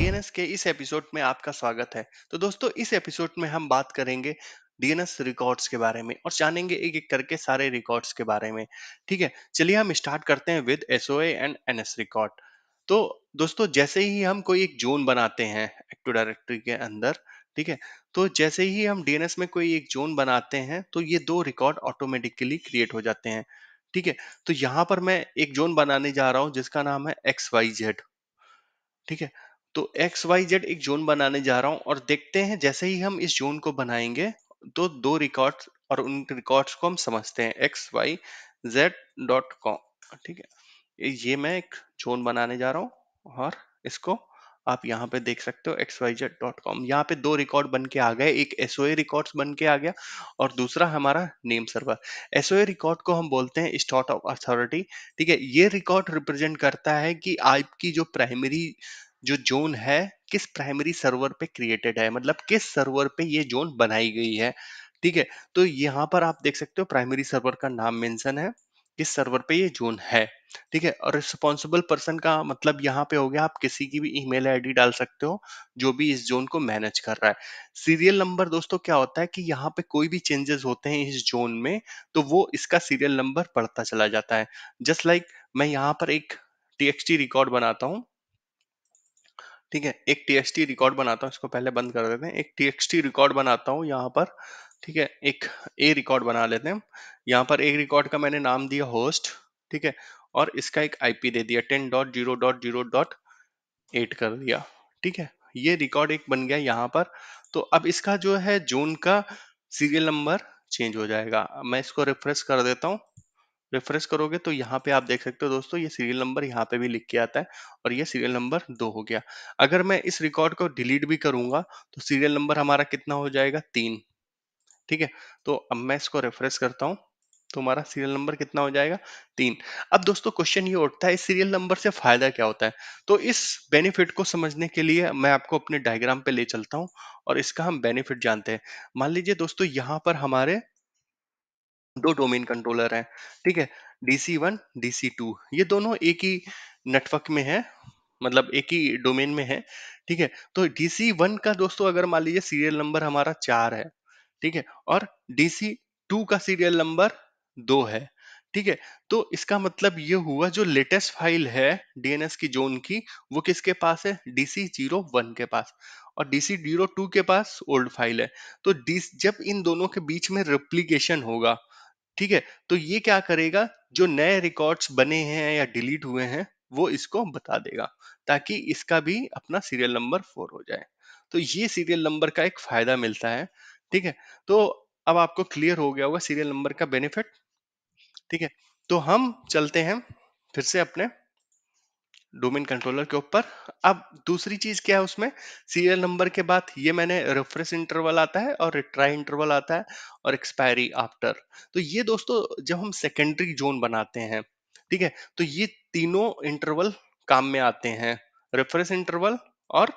DNS के इस episode में आपका स्वागत है तो दोस्तों इस एपिसोड में हम बात करेंगे डीएनएस रिकॉर्ड्स के बारे में और जानेंगे एक एक करके सारे रिकॉर्ड्स के बारे में ठीक है चलिए हम स्टार्ट करते हैं with S and N record तो दोस्तों जैसे ही हम कोई एक जोन बनाते हैं एक्टिव डायरेक्टरी के अंदर ठीक है तो जैसे ही हम डीएनएस में कोई एक जोन बनाते हैं तो ये दो रिकॉर्ड ऑटोमेटिकली क्रिएट हो जाते हैं ठीक है तो यहाँ पर मैं एक जोन बनाने जा रहा हूँ जिसका नाम है एक्स वाई जेड ठीक है तो एक्स वाई जेड एक जोन बनाने जा रहा हूँ और देखते हैं जैसे ही हम इस जोन को बनाएंगे तो दो रिकॉर्ड और उन रिकॉर्ड्स को हम समझते हैं X Y Z dot com ठीक है ये मैं एक जोन बनाने जा रहा हूं और इसको आप यहाँ पे देख सकते हो X Y Z dot com यहाँ पे दो रिकॉर्ड बन के आ गए एक एसओ ए रिकॉर्ड बन के आ गया और दूसरा हमारा name server S O A record को हम बोलते हैं स्टॉट ऑफ अथॉरिटी ठीक है ये रिकॉर्ड रिप्रेजेंट करता है कि आपकी जो प्राइमरी जो जोन है किस प्राइमरी सर्वर पे क्रिएटेड है मतलब किस सर्वर पे ये जोन बनाई गई है ठीक है तो यहाँ पर आप देख सकते हो प्राइमरी सर्वर का नाम मेंशन है किस सर्वर पे ये जोन है ठीक है और रिस्पॉन्सिबल पर्सन का मतलब यहाँ पे हो गया आप किसी की भी ईमेल आईडी डाल सकते हो जो भी इस जोन को मैनेज कर रहा है सीरियल नंबर दोस्तों क्या होता है कि यहाँ पे कोई भी चेंजेस होते हैं इस जोन में तो वो इसका सीरियल नंबर बढ़ता चला जाता है जस्ट लाइक like मैं यहाँ पर एक टी रिकॉर्ड बनाता हूँ ठीक है एक टी रिकॉर्ड बनाता हूँ इसको पहले बंद कर देते हैं एक टी रिकॉर्ड बनाता हूँ यहाँ पर ठीक है एक ए रिकॉर्ड बना लेते हैं यहाँ पर एक रिकॉर्ड का मैंने नाम दिया होस्ट ठीक है और इसका एक आईपी दे दिया ten dot zero dot zero dot eight कर दिया ठीक है ये रिकॉर्ड एक बन गया यहाँ पर तो अब इसका जो है जून का सीरियल नंबर चेंज हो जाएगा मैं इसको रिफ्रेश कर देता हूँ रिफ्रेश करोगे तो यहाँ पे आप देख सकते हो दोस्तों ये सीरियल नंबर यहाँ पे भी लिख के आता है और ये सीरियल नंबर दो हो गया अगर मैं इस रिकॉर्ड को डिलीट भी करूंगा तो सीरियल नंबर हमारा कितना हो जाएगा तीन ठीक है तो अब मैं इसको रेफरेंस करता हूँ तो हमारा सीरियल नंबर कितना हो जाएगा तीन अब दोस्तों क्वेश्चन ये उठता है इस सीरियल नंबर से फायदा क्या होता है तो इस बेनिफिट को समझने के लिए मैं आपको अपने डायग्राम पे ले चलता हूँ और इसका हम बेनिफिट जानते हैं मान लीजिए दोस्तों यहाँ पर हमारे दो डोमेन कंट्रोलर हैं ठीक है डीसी वन डीसी टू ये दोनों एक ही नेटवर्क में है मतलब एक ही डोमेन में है ठीक है तो डीसी वन का दोस्तों अगर मान लीजिए सीरियल नंबर हमारा चार है ठीक है और डीसी टू का सीरियल नंबर दो है ठीक है तो इसका मतलब ये हुआ जो लेटेस्ट फाइल है डीएनएस की जोन की वो किसके पास है डीसी जीरो वन के पास और डीसी जीरो टू के पास ओल्ड फाइल है तो जब इन दोनों के बीच में रिप्लीकेशन होगा ठीक है तो ये क्या करेगा जो नए रिकॉर्ड्स बने हैं या डिलीट हुए हैं वो इसको बता देगा ताकि इसका भी अपना सीरियल नंबर फोर हो जाए तो ये सीरियल नंबर का एक फायदा मिलता है ठीक है तो अब आपको क्लियर हो गया होगा सीरियल नंबर का बेनिफिट ठीक है तो हम चलते हैं फिर से अपने डोमेन कंट्रोलर के ऊपर अब दूसरी चीज क्या है उसमें सीरियल नंबर के बाद ये मैंने रेफरेंस इंटरवल आता है और रिट्राई इंटरवल आता है और एक्सपायरी आफ्टर तो ये दोस्तों जब हम सेकेंडरी जोन बनाते हैं ठीक है तो ये तीनों इंटरवल काम में आते हैं रेफरेंस इंटरवल और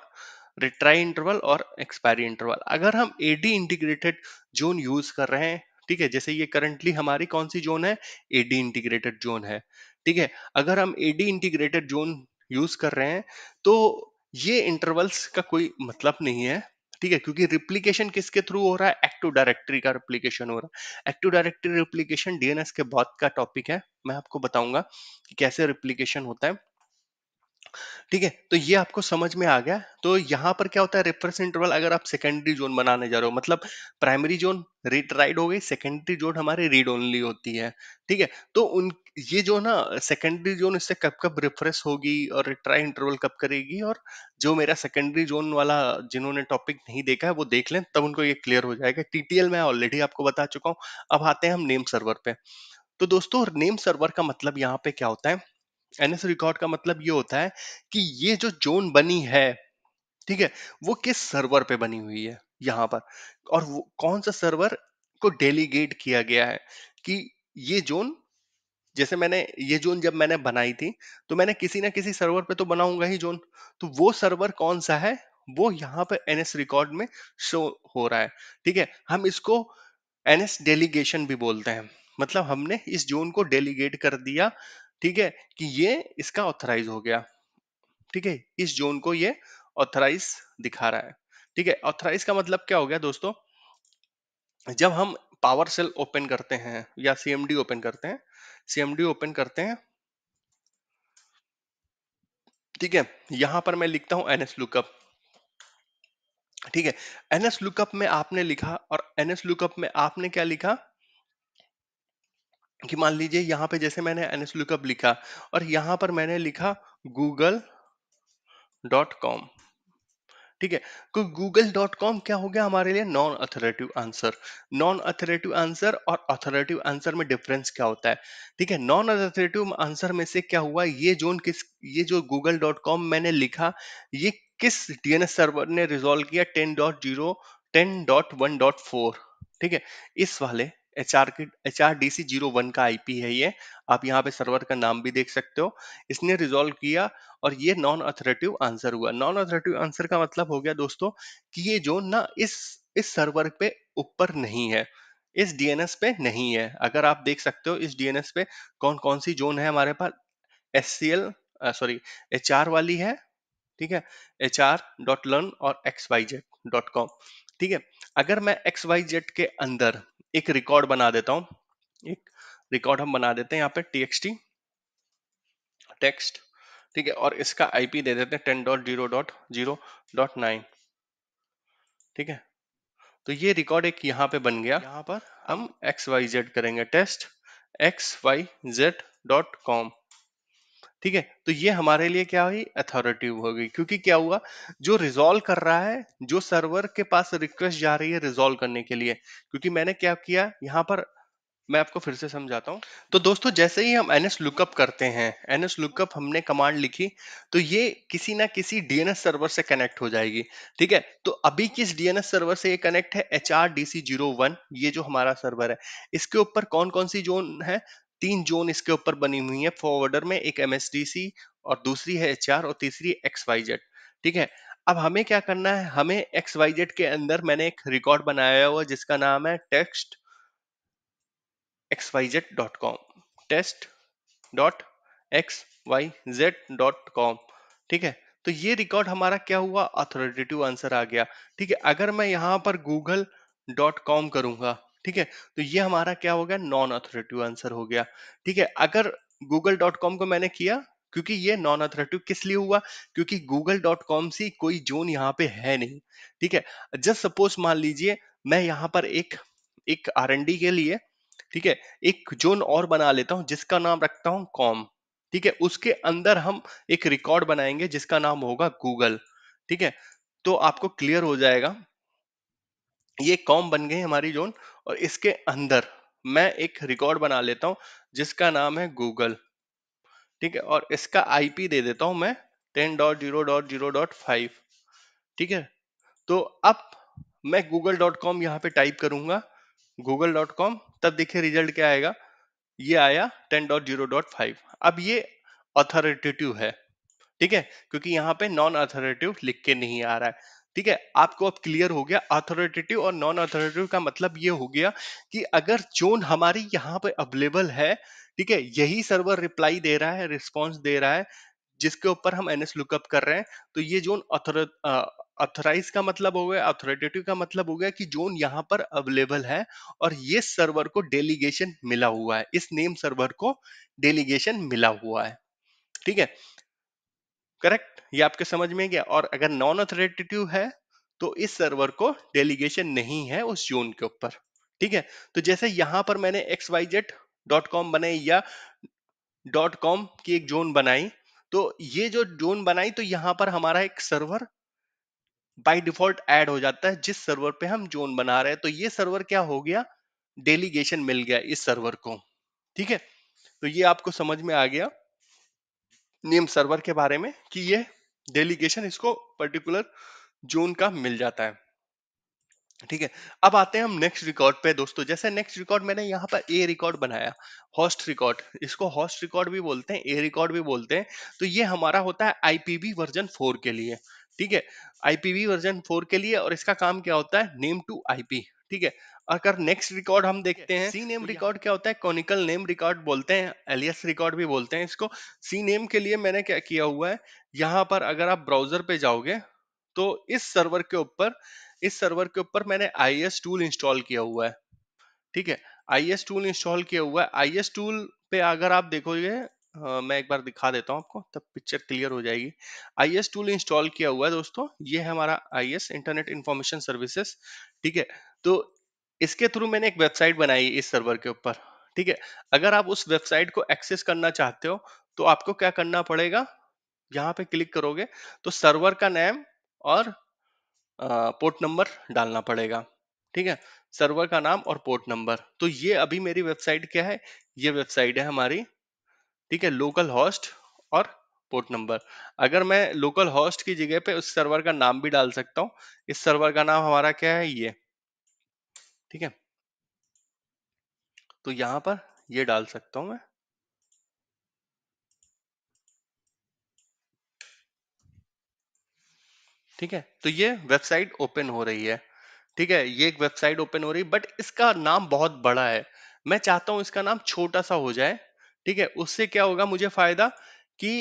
रिट्राई इंटरवल और एक्सपायरी इंटरवल अगर हम एडी इंटीग्रेटेड जोन यूज कर रहे हैं ठीक है जैसे ये करंटली हमारी कौन सी जोन है एडी इंटीग्रेटेड जोन है ठीक है अगर हम एडी इंटीग्रेटेड जोन यूज कर रहे हैं तो ये इंटरवल्स का कोई मतलब नहीं है ठीक है क्योंकि रिप्लीकेशन किसके थ्रू हो रहा है एक्टिव डायरेक्टरी का रिप्लीकेशन हो रहा है एक्टिव डायरेक्टरी रिप्लीकेशन डीएनएस के बहुत का टॉपिक है मैं आपको बताऊंगा कि कैसे रिप्लीकेशन होता है ठीक है तो ये आपको समझ में आ गया तो यहाँ पर क्या होता है रेफरेंस इंटरवल अगर आप सेकेंडरी जोन बनाने जा रहे हो मतलब प्राइमरी जोन रीड राइड हो गई सेकेंडरी जोन हमारी रीड ओनली होती है ठीक है तो उन ये जो ना सेकेंडरी जोन इससे कब कब रिफ्रेश होगी और रिट्राई इंटरवल कब करेगी और जो मेरा सेकेंडरी जोन वाला जिन्होंने टॉपिक नहीं देखा है वो देख लें तब उनको ये क्लियर हो जाएगा टीटीएल मैं ऑलरेडी आपको बता चुका हूँ अब आते हैं हम नेम सर्वर पे तो दोस्तों नेम सर्वर का मतलब यहाँ पे क्या होता है एनएस रिकॉर्ड का मतलब ये होता है कि ये जो जोन बनी है ठीक है वो किस सर्वर पे बनी हुई है यहाँ पर और वो कौन सा सर्वर को डेलीगेट किया गया है कि ये जोन जैसे मैंने ये जोन जब मैंने बनाई थी तो मैंने किसी ना किसी सर्वर पे तो बनाऊंगा ही जोन तो वो सर्वर कौन सा है वो यहाँ पर एनएस रिकॉर्ड में शो हो रहा है ठीक है हम इसको एनएस डेलीगेशन भी बोलते हैं मतलब हमने इस जोन को डेलीगेट कर दिया ठीक है कि ये इसका ऑथराइज हो गया ठीक है इस जोन को ये ऑथराइज दिखा रहा है ठीक है ऑथराइज का मतलब क्या हो गया दोस्तों जब हम पावर सेल ओपन करते हैं या सीएमडी ओपन करते हैं सीएमडी ओपन करते हैं ठीक है यहां पर मैं लिखता हूं एनएस लुकअप ठीक है एनएस लुकअप में आपने लिखा और एनएस लुकअप में आपने क्या लिखा कि मान लीजिए यहां पे जैसे मैंने एन लुकअप लिखा और यहां पर मैंने लिखा गूगल डॉट कॉम ठीक है तो गूगल डॉट कॉम क्या हो गया हमारे लिए non authoritative answer non authoritative answer और अथॉरेटिव आंसर में डिफरेंस क्या होता है ठीक है नॉन अथोरेटिव आंसर में से क्या हुआ ये जोन किस ये जो गूगल डॉट कॉम मैंने लिखा ये किस डीएनएस सर्वर ने रिजोल्व किया ten dot zero ten dot one dot four ठीक है इस वाले एच आर की H R D C zero one का आईपी है ये आप यहाँ पे सर्वर का नाम भी देख सकते हो इसने रिजोल्व किया और ये नॉन अथॉरेटिव आंसर हुआ नॉन अथॉरेटिव आंसर का मतलब हो गया दोस्तों कि ये जो ना इस इस सर्वर पे ऊपर नहीं है इस डीएनएस पे नहीं है अगर आप देख सकते हो इस डीएनएस पे कौन कौन सी जोन है हमारे पास S C L sorry H R वाली है ठीक है एच आर डॉट लर्न और X Y Z dot com ठीक है अगर मैं एक्स वाई जेड के अंदर एक रिकॉर्ड बना देता हूं एक रिकॉर्ड हम बना देते हैं यहाँ पे txt टेक्स्ट ठीक है और इसका आईपी दे देते हैं ten dot zero dot zero dot nine ठीक है तो ये रिकॉर्ड एक यहाँ पे बन गया यहाँ पर हम एक्स वाई जेड करेंगे test X Y Z dot com ठीक है तो ये हमारे लिए क्या हुई अथॉरिटिव हो गई क्योंकि क्या हुआ जो रिजोल्व कर रहा है जो सर्वर के पास रिक्वेस्ट जा रही है रिजोल्व करने के लिए क्योंकि मैंने क्या किया यहाँ पर मैं आपको फिर से समझाता हूँ तो दोस्तों जैसे ही हम एन एस लुकअप करते हैं एन एस लुकअप हमने कमांड लिखी तो ये किसी ना किसी डीएनएस सर्वर से कनेक्ट हो जाएगी ठीक है तो अभी किस डीएनएस सर्वर से ये कनेक्ट है H R D C zero one ये जो हमारा सर्वर है इसके ऊपर कौन कौन सी जोन है तीन जोन इसके ऊपर बनी हुई है फॉरवर्डर में एक एमएसडीसी और दूसरी है एच और तीसरी एक्स वाई जेड ठीक है अब हमें क्या करना है हमें एक्स वाई जेड के अंदर मैंने एक रिकॉर्ड बनाया हुआ जिसका नाम है text X Y Z dot com test dot X Y Z dot com ठीक है तो ये रिकॉर्ड हमारा क्या हुआ अथॉरिटेटिव आंसर आ गया ठीक है अगर मैं यहां पर गूगल डॉट कॉम करूंगा ठीक है तो ये हमारा क्या हो गया नॉन अथॉरिटिव आंसर हो गया ठीक है अगर गूगल डॉट कॉम को मैंने किया क्योंकि ये नॉन अथॉरिटिव किस लिए हुआ क्योंकि गूगल डॉट कॉम सी कोई जोन यहाँ पे है नहीं ठीक है जस्ट सपोज मान लीजिए मैं यहाँ पर एक एक आर के लिए ठीक है एक जोन और बना लेता हूँ जिसका नाम रखता हूँ कॉम ठीक है उसके अंदर हम एक रिकॉर्ड बनाएंगे जिसका नाम होगा गूगल ठीक है तो आपको क्लियर हो जाएगा ये कॉम बन गई हमारी जोन और इसके अंदर मैं एक रिकॉर्ड बना लेता हूँ जिसका नाम है गूगल ठीक है और इसका आईपी दे देता हूं मैं ten dot zero dot zero dot five ठीक है तो अब मैं गूगल डॉट कॉम यहाँ पे टाइप करूंगा गूगल डॉट कॉम तब देखिए रिजल्ट क्या आएगा ये आया ten dot zero dot five अब ये ऑथोरिटेटिव है ठीक है क्योंकि यहाँ पे नॉन अथॉरिटेटिव लिख के नहीं आ रहा है ठीक है आपको अब क्लियर हो गया अथॉरिटेटिव और नॉन अथॉरिटेटिव का मतलब ये हो गया कि अगर जोन हमारी यहाँ पे अवेलेबल है ठीक है यही सर्वर रिप्लाई दे रहा है रिस्पॉन्स दे रहा है जिसके ऊपर हम एनएस लुकअप कर रहे हैं तो ये जोन अथोराइज का मतलब हो गया अथोरिटेटिव का मतलब हो गया कि जोन यहाँ पर अवेलेबल है और ये सर्वर को डेलीगेशन मिला हुआ है इस नेम सर्वर को डेलीगेशन मिला हुआ है ठीक है करेक्ट ये आपके समझ में गया और अगर नॉन ऑथोरिटेटिव है तो इस सर्वर को डेलीगेशन नहीं है उस जोन के ऊपर ठीक है तो जैसे यहां पर मैंने X Y Z dot com बनाई या डॉट कॉम की एक जोन बनाई तो ये जो जोन बनाई तो यहां पर हमारा एक सर्वर बाय डिफॉल्ट ऐड हो जाता है जिस सर्वर पे हम जोन बना रहे हैं तो ये सर्वर क्या हो गया डेलीगेशन मिल गया इस सर्वर को ठीक है तो ये आपको समझ में आ गया नेम सर्वर के बारे में कि ये डेलीगेशन इसको पर्टिकुलर जोन का मिल जाता है ठीक है अब आते हैं हम नेक्स्ट रिकॉर्ड पे दोस्तों जैसे नेक्स्ट रिकॉर्ड मैंने यहाँ पर ए रिकॉर्ड बनाया होस्ट रिकॉर्ड इसको होस्ट रिकॉर्ड भी बोलते हैं ए रिकॉर्ड भी बोलते हैं तो ये हमारा होता है आईपीवी वर्जन फोर के लिए ठीक है आईपीवी वर्जन फोर के लिए और इसका काम क्या होता है नेम टू आईपी ठीक है अगर नेक्स्ट रिकॉर्ड हम देखते हैं सी नेम रिकॉर्ड क्या होता है कॉनिकल नेम रिकॉर्ड बोलते हैं एलियस रिकॉर्ड भी बोलते हैं इसको सी नेम के लिए मैंने क्या किया हुआ है यहाँ पर अगर आप ब्राउजर पे जाओगे तो इस सर्वर के ऊपर इस सर्वर के ऊपर मैंने आई टूल इंस्टॉल किया हुआ है ठीक है आई टूल इंस्टॉल किया हुआ है आई टूल पे अगर आप देखोगे मैं एक बार दिखा देता हूँ आपको तब पिक्चर क्लियर हो जाएगी आई टूल इंस्टॉल किया हुआ है दोस्तों ये है हमारा आई इंटरनेट इंफॉर्मेशन सर्विसेस ठीक है तो इसके थ्रू मैंने एक वेबसाइट बनाई इस सर्वर के ऊपर ठीक है अगर आप उस वेबसाइट को एक्सेस करना चाहते हो तो आपको क्या करना पड़ेगा यहाँ पे क्लिक करोगे तो सर्वर का नेम और पोर्ट नंबर डालना पड़ेगा ठीक है सर्वर का नाम और पोर्ट नंबर तो ये अभी मेरी वेबसाइट क्या है ये वेबसाइट है हमारी ठीक है लोकल होस्ट और पोर्ट नंबर अगर मैं लोकल होस्ट की जगह पे उस सर्वर का नाम भी डाल सकता हूँ इस सर्वर का नाम हमारा क्या है ये ठीक है तो यहां पर ये डाल सकता हूं मैं ठीक है तो ये वेबसाइट ओपन हो रही है ठीक है ये एक वेबसाइट ओपन हो रही है बट इसका नाम बहुत बड़ा है मैं चाहता हूं इसका नाम छोटा सा हो जाए ठीक है उससे क्या होगा मुझे फायदा कि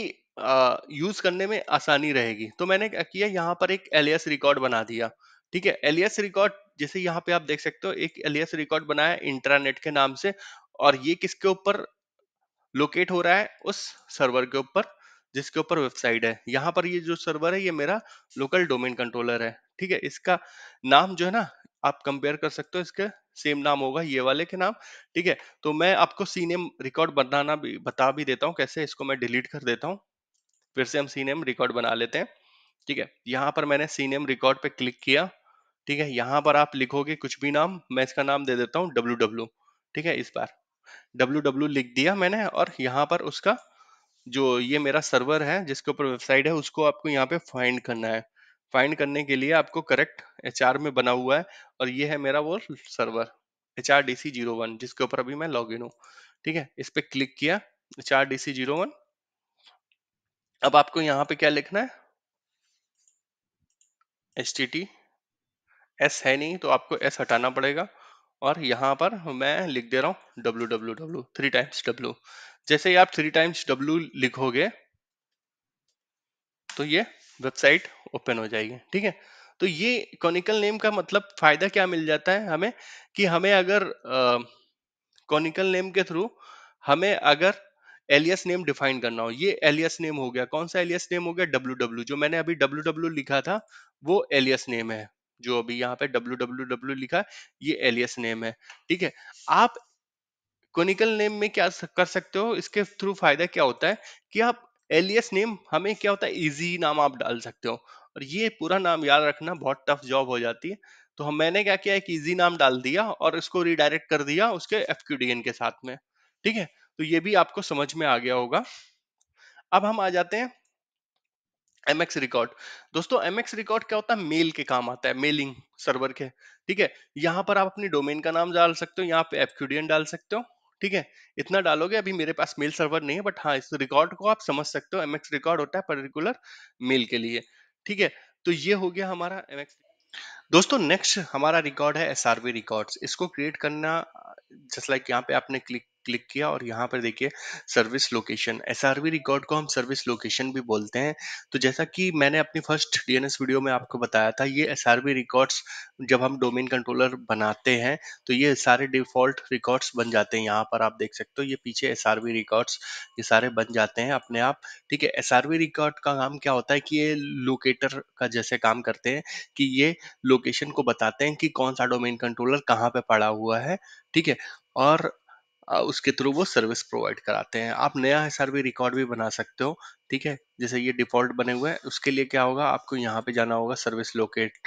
यूज करने में आसानी रहेगी तो मैंने क्या किया यहां पर एक एलियस रिकॉर्ड बना दिया ठीक है एलियस रिकॉर्ड जैसे यहाँ पे आप देख सकते हो एक एलियस रिकॉर्ड बनाया इंटरनेट के नाम से और ये किसके ऊपर लोकेट हो रहा है उस सर्वर के ऊपर जिसके ऊपर वेबसाइट है यहाँ पर ये जो सर्वर है ये मेरा लोकल डोमेन कंट्रोलर है ठीक है इसका नाम जो है ना आप कंपेयर कर सकते हो इसके सेम नाम होगा ये वाले के नाम ठीक है तो मैं आपको सी नेम रिकॉर्ड बनाना भी बता भी देता हूँ कैसे इसको मैं डिलीट कर देता हूँ फिर से हम सी नेम रिकॉर्ड बना लेते हैं ठीक है यहाँ पर मैंने सी नेम रिकॉर्ड पे क्लिक किया ठीक है यहाँ पर आप लिखोगे कुछ भी नाम मैं इसका नाम दे देता हूँ डब्ल्यू डब्ल्यू ठीक है इस बार डब्ल्यू डब्ल्यू लिख दिया मैंने और यहाँ पर उसका जो ये मेरा सर्वर है जिसके ऊपर वेबसाइट है उसको आपको यहाँ पे फाइंड करना है फाइंड करने के लिए आपको करेक्ट एच में बना हुआ है और ये है मेरा वो server H R D C zero one जिसके ऊपर अभी मैं लॉग इन हूँ ठीक है इस पर क्लिक किया H R D C zero one अब आपको यहाँ पे क्या लिखना है एच टी टी एस है नहीं तो आपको एस हटाना पड़ेगा और यहाँ पर मैं लिख दे रहा हूँ W W W three times W जैसे ही आप थ्री टाइम्स डब्ल्यू लिखोगे तो ये वेबसाइट ओपन हो जाएगी ठीक है तो ये कॉनिकल नेम का मतलब फायदा क्या मिल जाता है हमें कि हमें अगर कॉनिकल नेम के थ्रू हमें अगर एलियस नेम डिफाइन करना हो ये एलियस नेम हो गया कौन सा एलियस नेम हो गया डब्ल्यू डब्ल्यू जो मैंने अभी डब्ल्यू डब्ल्यू लिखा था वो एलियस नेम है जो अभी यहाँ पे www लिखा है ये एलियस नेम है ठीक है आप कोनिकल नेम में क्या कर सकते हो इसके थ्रू फायदा क्या होता है कि आप एलियस नेम हमें क्या होता है इजी नाम आप डाल सकते हो और ये पूरा नाम याद रखना बहुत टफ जॉब हो जाती है तो हम मैंने क्या किया एक इजी नाम डाल दिया और इसको रिडायरेक्ट कर दिया उसके एफ के साथ में ठीक है तो ये भी आपको समझ में आ गया होगा अब हम आ जाते हैं एमएक्स रिकॉर्ड दोस्तों एमएक्स रिकॉर्ड क्या होता है मेल के काम आता है मेलिंग सर्वर के ठीक है यहाँ पर आप अपनी डोमेन का नाम डाल सकते हो यहाँ पे एफक्यूडियन डाल सकते हो ठीक है इतना डालोगे अभी मेरे पास मेल सर्वर नहीं है बट हाँ इस रिकॉर्ड को आप समझ सकते हो एमएक्स रिकॉर्ड होता है पर्टिकुलर मेल के लिए ठीक है तो ये हो गया हमारा एम एक्स दोस्तों नेक्स्ट हमारा रिकॉर्ड है एस आर रिकॉर्ड इसको क्रिएट करना जस्ट लाइक यहाँ पे आपने क्लिक क्लिक किया और यहाँ पर देखिए सर्विस लोकेशन एस रिकॉर्ड को हम सर्विस लोकेशन भी बोलते हैं तो जैसा कि मैंने अपनी फर्स्ट डीएनएस वीडियो में आपको बताया था ये एस रिकॉर्ड्स जब हम डोमेन कंट्रोलर बनाते हैं तो ये सारे डिफॉल्ट रिकॉर्ड्स बन जाते हैं यहाँ पर आप देख सकते हो ये पीछे एस रिकॉर्ड्स ये सारे बन जाते हैं अपने आप ठीक है एस रिकॉर्ड का काम क्या होता है कि ये लोकेटर का जैसे काम करते हैं कि ये लोकेशन को बताते हैं कि कौन सा डोमेन कंट्रोलर कहाँ पे पड़ा हुआ है ठीक है और उसके थ्रू वो सर्विस प्रोवाइड कराते हैं आप नया एस रिकॉर्ड भी बना सकते हो ठीक है जैसे ये डिफॉल्ट बने हुए हैं उसके लिए क्या होगा आपको यहाँ पे जाना होगा सर्विस लोकेट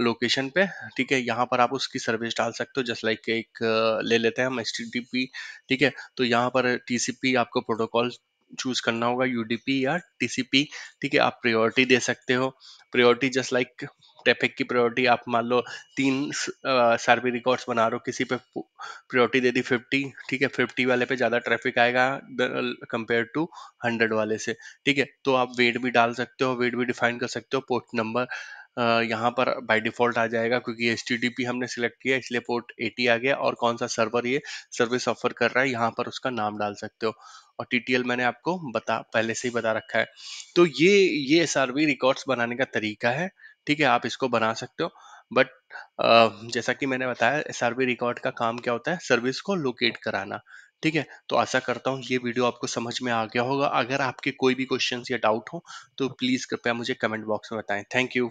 लोकेशन पे ठीक है यहाँ पर आप उसकी सर्विस डाल सकते हो जस्ट लाइक एक ले लेते हैं हम एस ठीक है तो यहाँ पर टी आपको प्रोटोकॉल चूज करना होगा पी या पी ठीक है आप प्रियोरिटी दे सकते हो प्रियोरिटी जस्ट लाइक ट्रैफिक की प्रायोरिटी आप मान लो तीन सर्वे रिकॉर्ड्स बना रहे हो किसी पे प्रायोरिटी दे दी फिफ्टी ठीक है फिफ्टी वाले पे ज़्यादा ट्रैफिक आएगा कंपेयर टू हंड्रेड वाले से ठीक है तो आप वेट भी डाल सकते हो वेट भी डिफाइन कर सकते हो पोर्ट नंबर यहाँ पर बाय डिफॉल्ट आ जाएगा क्योंकि एस हमने सिलेक्ट किया इसलिए पोर्ट एटी आ गया और कौन सा सर्वर ये सर्विस ऑफर कर रहा है यहाँ पर उसका नाम डाल सकते हो और टी मैंने आपको बता पहले से ही बता रखा है तो ये ये एस रिकॉर्ड्स बनाने का तरीका है ठीक है आप इसको बना सकते हो बट जैसा कि मैंने बताया एस रिकॉर्ड का काम क्या होता है सर्विस को लोकेट कराना ठीक है तो आशा करता हूँ ये वीडियो आपको समझ में आ गया होगा अगर आपके कोई भी क्वेश्चन या डाउट हो तो प्लीज़ कृपया मुझे कमेंट बॉक्स में बताएं थैंक यू